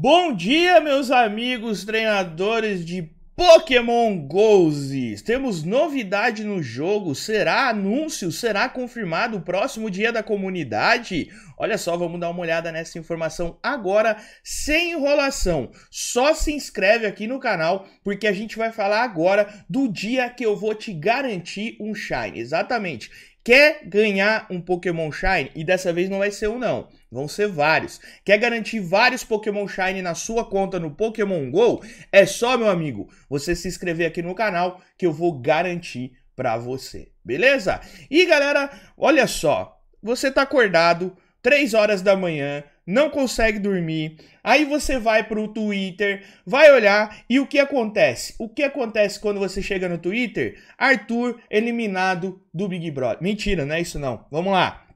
Bom dia, meus amigos treinadores de Pokémon Goals! Temos novidade no jogo, será anúncio, será confirmado o próximo dia da comunidade? Olha só, vamos dar uma olhada nessa informação agora, sem enrolação. Só se inscreve aqui no canal, porque a gente vai falar agora do dia que eu vou te garantir um Shine. Exatamente, Quer ganhar um Pokémon Shine? E dessa vez não vai ser um não, vão ser vários. Quer garantir vários Pokémon Shine na sua conta no Pokémon GO? É só, meu amigo, você se inscrever aqui no canal que eu vou garantir para você, beleza? E galera, olha só, você tá acordado 3 horas da manhã, não consegue dormir. Aí você vai para o Twitter, vai olhar e o que acontece? O que acontece quando você chega no Twitter? Arthur eliminado do Big Brother. Mentira, não é isso não. Vamos lá.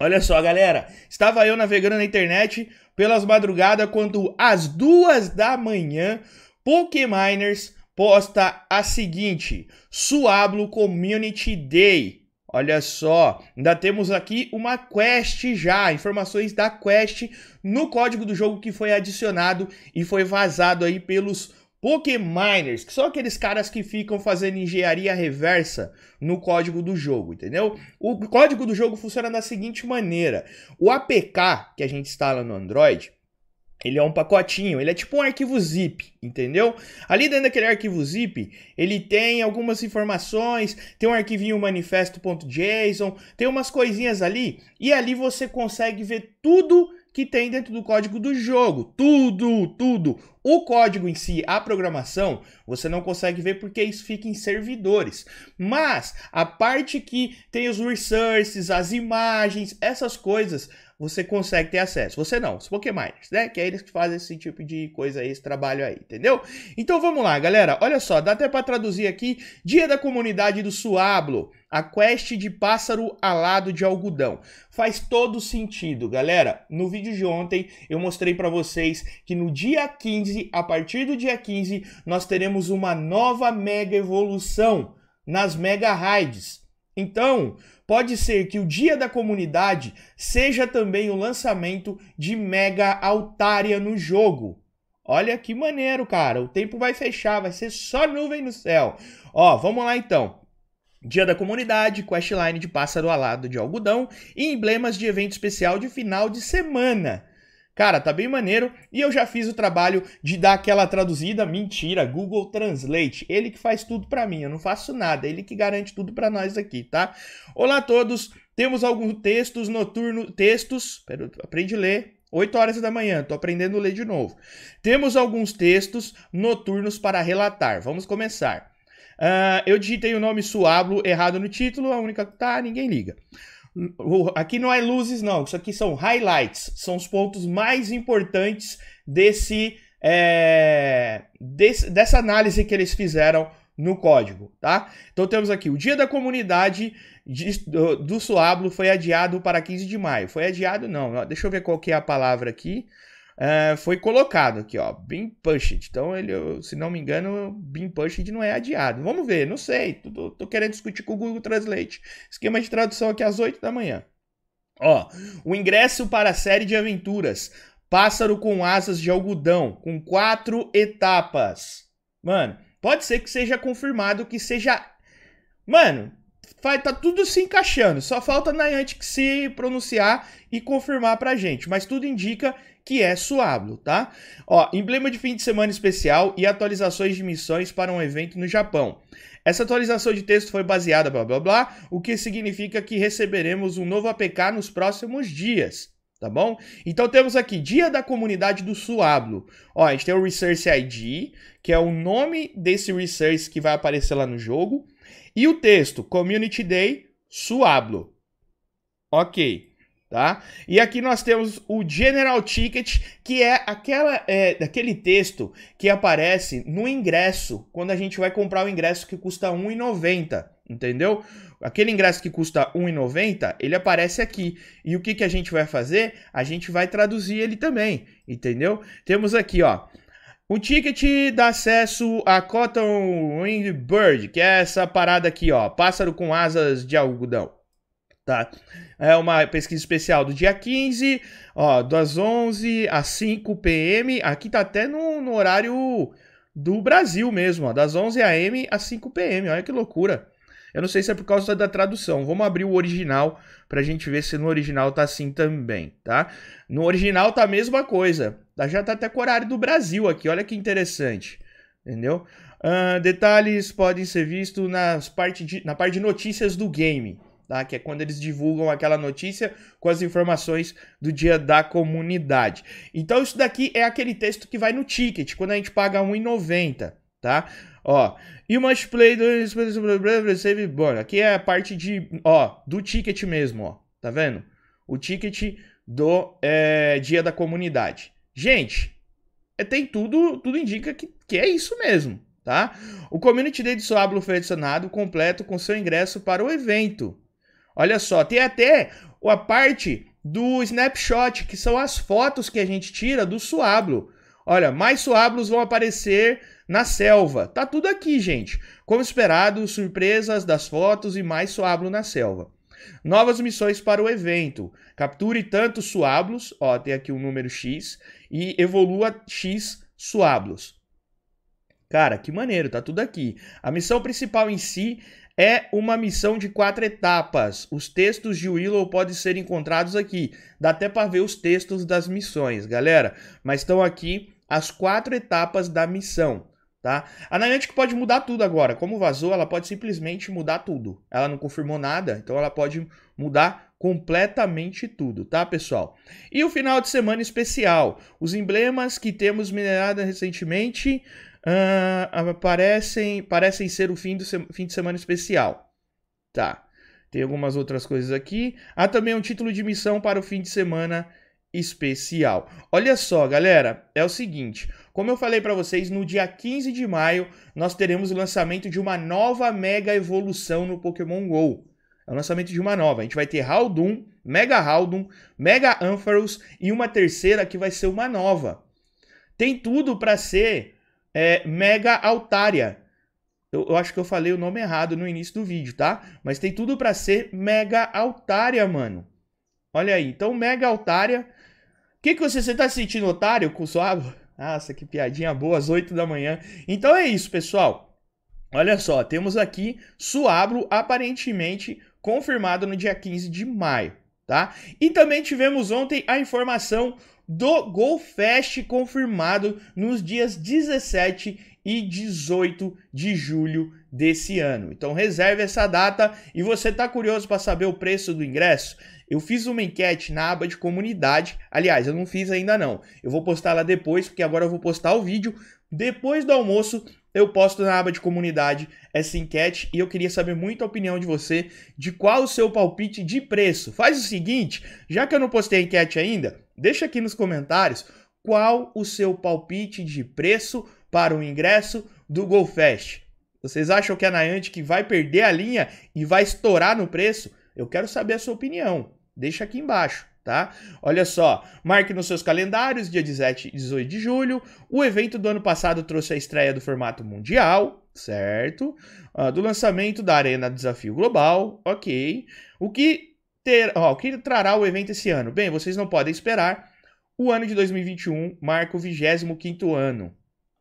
Olha só, galera. Estava eu navegando na internet pelas madrugadas quando às duas da manhã Pokémoners posta a seguinte: Suablo Community Day Olha só, ainda temos aqui uma quest já, informações da quest no código do jogo que foi adicionado e foi vazado aí pelos Pokéminers, que são aqueles caras que ficam fazendo engenharia reversa no código do jogo, entendeu? O código do jogo funciona da seguinte maneira: o APK que a gente instala no Android, ele é um pacotinho, ele é tipo um arquivo zip, entendeu? Ali dentro daquele arquivo zip, ele tem algumas informações, tem um arquivinho manifesto.json, tem umas coisinhas ali, e ali você consegue ver tudo que tem dentro do código do jogo. Tudo, tudo. O código em si, a programação, você não consegue ver porque isso fica em servidores. Mas a parte que tem os resources, as imagens, essas coisas, você consegue ter acesso. Você não, os Pokémons, né? Que é eles que fazem esse tipo de coisa aí, esse trabalho aí, entendeu? Então vamos lá, galera. Olha só, dá até para traduzir aqui: Dia da Comunidade do Suablo, a quest de pássaro alado de algodão. Faz todo sentido, galera. No vídeo de ontem eu mostrei para vocês que no dia 15, a partir do dia 15, nós teremos uma nova mega evolução nas mega raids. Então, pode ser que o Dia da Comunidade seja também o lançamento de Mega Altaria no jogo. Olha que maneiro, cara. O tempo vai fechar, vai ser só nuvem no céu. Ó, vamos lá então. Dia da Comunidade, questline de pássaro alado de algodão e emblemas de evento especial de final de semana. Cara, tá bem maneiro e eu já fiz o trabalho de dar aquela traduzida. Mentira, Google Translate. Ele que faz tudo para mim, eu não faço nada. Ele que garante tudo para nós aqui, tá? Olá a todos. Temos alguns textos noturnos, textos, pera, aprende a ler, 8 horas da manhã, estou aprendendo a ler de novo. Temos alguns textos noturnos para relatar. Vamos começar. Uh, eu digitei o nome Suablo errado no título, a única que tá, ninguém liga. Aqui não é luzes, não. Isso aqui são highlights. São os pontos mais importantes desse, é, desse dessa análise que eles fizeram no código, tá? Então temos aqui o dia da comunidade de, do, do Suablo foi adiado para 15 de maio. Foi adiado não? Deixa eu ver qual que é a palavra aqui. É, foi colocado aqui, ó, bem pushed. Então, ele, se não me engano, bem pushed não é adiado. Vamos ver, não sei, tô, tô querendo discutir com o Google Translate. Esquema de tradução aqui às 8 da manhã. Ó, o ingresso para a série de aventuras. Pássaro com asas de algodão, com quatro etapas. Mano, pode ser que seja confirmado que seja. Mano, vai, tá tudo se encaixando. Só falta Niantic se pronunciar e confirmar pra gente. Mas tudo indica que é Suablo, tá? Ó, emblema de fim de semana especial e atualizações de missões para um evento no Japão. Essa atualização de texto foi baseada blá blá blá, o que significa que receberemos um novo APK nos próximos dias. Tá bom? Então temos aqui Dia da Comunidade do Suablo. Ó, a gente tem o Resource ID, que é o nome desse resource que vai aparecer lá no jogo, e o texto Community Day Suablo. OK tá? E aqui nós temos o General Ticket, que é, aquela, é, aquele texto que aparece no ingresso, quando a gente vai comprar o ingresso que custa R$1,90, 1,90, entendeu? Aquele ingresso que custa R$1,90, 1,90, ele aparece aqui. E o que, que a gente vai fazer? A gente vai traduzir ele também, entendeu? Temos aqui, ó... O ticket dá acesso a Cotton Wing Bird, que é essa parada aqui, ó, pássaro com asas de algodão. Tá. É uma pesquisa especial do dia 15, ó, das 11 às 5 pm. Aqui tá até no, no horário do Brasil mesmo, ó, das 11 am às 5 pm. Olha que loucura. Eu não sei se é por causa da tradução. Vamos abrir o original pra gente ver se no original tá assim também, tá? No original tá a mesma coisa. Tá, já tá até com o horário do Brasil aqui. Olha que interessante. Entendeu? Uh, detalhes podem ser vistos parte de, na parte de notícias do game tá? Que é quando eles divulgam aquela notícia com as informações do dia da comunidade. Então isso daqui é aquele texto que vai no ticket, quando a gente paga 1,90, tá? Ó, e o multiplayer do save bom, aqui é a parte de, ó, do ticket mesmo, ó. Tá vendo? O ticket do é, dia da comunidade. Gente, é, tem tudo, tudo indica que, que é isso mesmo, tá? O Community Day de Soablo foi adicionado completo com seu ingresso para o evento, Olha só, tem até a parte do snapshot, que são as fotos que a gente tira do suablo. Olha, mais suablos vão aparecer na selva. Tá tudo aqui, gente. Como esperado, surpresas das fotos e mais suablo na selva. Novas missões para o evento. Capture tantos suablos, ó, tem aqui um número X, e evolua X suablos. Cara, que maneiro, tá tudo aqui. A missão principal em si é uma missão de quatro etapas. Os textos de Willow podem ser encontrados aqui. Dá até para ver os textos das missões, galera. Mas estão aqui as quatro etapas da missão. Tá? A Niantic pode mudar tudo agora. Como vazou, ela pode simplesmente mudar tudo. Ela não confirmou nada, então ela pode mudar completamente tudo, tá, pessoal? E o final de semana especial. Os emblemas que temos minerado recentemente Uh, ah, parecem, parecem ser o fim, do fim de semana especial. Tá. Tem algumas outras coisas aqui. Há também um título de missão para o fim de semana especial. Olha só, galera, é o seguinte, como eu falei para vocês, no dia 15 de maio nós teremos o lançamento de uma nova mega evolução no Pokémon GO. É o lançamento de uma nova. A gente vai ter Haldun, Mega Haldun, Mega Ampharos e uma terceira que vai ser uma nova. Tem tudo para ser é, Mega Altaria. Eu, eu, acho que eu falei o nome errado no início do vídeo, tá? Mas tem tudo para ser Mega Altaria, mano. Olha aí, então Mega Altaria. O que, que você, você tá sentindo, otário, com sua... Nossa, que piadinha boa, às 8 da manhã. Então é isso, pessoal. Olha só, temos aqui Suabro aparentemente confirmado no dia 15 de maio, tá? E também tivemos ontem a informação do GoFest confirmado nos dias 17 e 18 de julho desse ano. Então reserve essa data e você está curioso para saber o preço do ingresso? Eu fiz uma enquete na aba de comunidade. Aliás, eu não fiz ainda não. Eu vou postar lá depois, porque agora eu vou postar o vídeo, depois do almoço, eu posto na aba de comunidade essa enquete e eu queria saber muito a opinião de você de qual o seu palpite de preço. Faz o seguinte, já que eu não postei a enquete ainda, deixa aqui nos comentários qual o seu palpite de preço para o ingresso do GoFest. Vocês acham que a Nayant que vai perder a linha e vai estourar no preço? Eu quero saber a sua opinião. Deixa aqui embaixo tá? Olha só, marque nos seus calendários, dia 17 e 18 de julho. O evento do ano passado trouxe a estreia do formato mundial, certo? Uh, do lançamento da Arena Desafio Global, ok. O que, ter, ó, o que trará o evento esse ano? Bem, vocês não podem esperar. O ano de 2021 marca o 25 ano.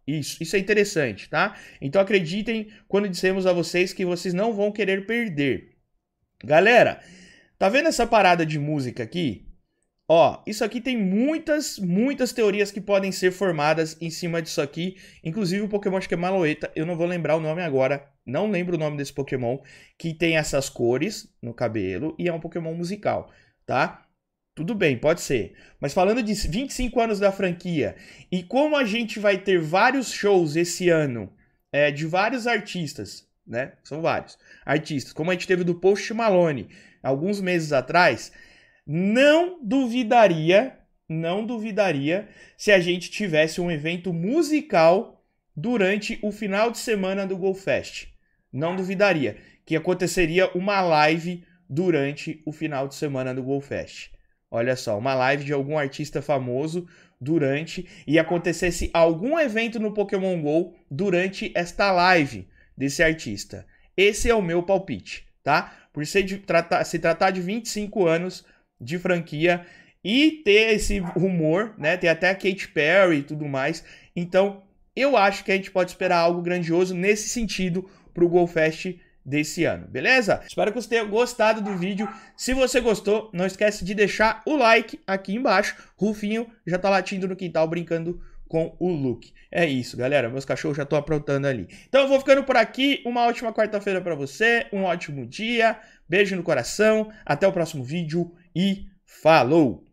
Isso, isso é interessante, tá? Então acreditem quando dissemos a vocês que vocês não vão querer perder. Galera, tá vendo essa parada de música aqui? Ó, isso aqui tem muitas, muitas teorias que podem ser formadas em cima disso aqui. Inclusive o Pokémon acho que é Maloeta, eu não vou lembrar o nome agora. Não lembro o nome desse Pokémon que tem essas cores no cabelo e é um Pokémon musical, tá? Tudo bem, pode ser. Mas falando de 25 anos da franquia e como a gente vai ter vários shows esse ano é, de vários artistas, né? São vários artistas. Como a gente teve do Post Malone alguns meses atrás, não duvidaria, não duvidaria se a gente tivesse um evento musical durante o final de semana do Golfest. Não duvidaria que aconteceria uma live durante o final de semana do Golfest. Olha só, uma live de algum artista famoso durante e acontecesse algum evento no Pokémon Go durante esta live desse artista. Esse é o meu palpite, tá? Por de, se tratar de 25 anos, de franquia e ter esse rumor, né? Tem até a Kate Perry e tudo mais. Então, eu acho que a gente pode esperar algo grandioso nesse sentido para o GoFest desse ano, beleza? Espero que você tenha gostado do vídeo. Se você gostou, não esquece de deixar o like aqui embaixo. Rufinho já tá latindo no quintal brincando com o Luke. É isso, galera. Meus cachorros já estão aprontando ali. Então eu vou ficando por aqui. Uma ótima quarta-feira para você, um ótimo dia. Beijo no coração. Até o próximo vídeo e falou!